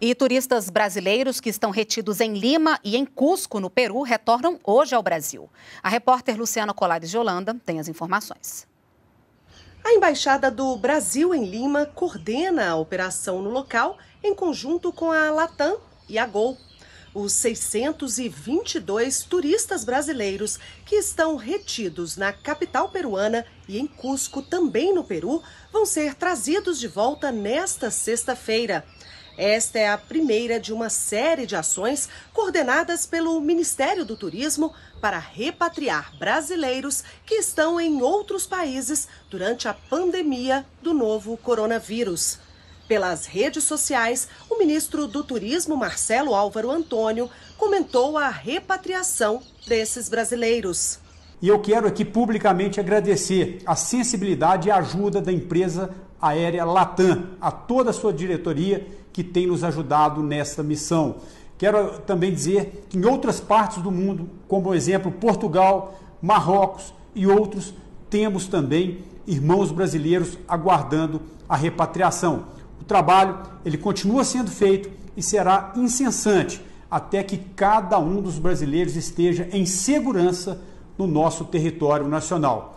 E turistas brasileiros que estão retidos em Lima e em Cusco, no Peru, retornam hoje ao Brasil. A repórter Luciana Colares de Holanda tem as informações. A Embaixada do Brasil em Lima coordena a operação no local em conjunto com a Latam e a Gol. Os 622 turistas brasileiros que estão retidos na capital peruana e em Cusco, também no Peru, vão ser trazidos de volta nesta sexta-feira. Esta é a primeira de uma série de ações coordenadas pelo Ministério do Turismo para repatriar brasileiros que estão em outros países durante a pandemia do novo coronavírus. Pelas redes sociais, o ministro do Turismo, Marcelo Álvaro Antônio, comentou a repatriação desses brasileiros. E eu quero aqui publicamente agradecer a sensibilidade e a ajuda da empresa Aérea Latam, a toda a sua diretoria que tem nos ajudado nessa missão. Quero também dizer que em outras partes do mundo, como exemplo Portugal, Marrocos e outros, temos também irmãos brasileiros aguardando a repatriação. O trabalho ele continua sendo feito e será incessante até que cada um dos brasileiros esteja em segurança no nosso território nacional.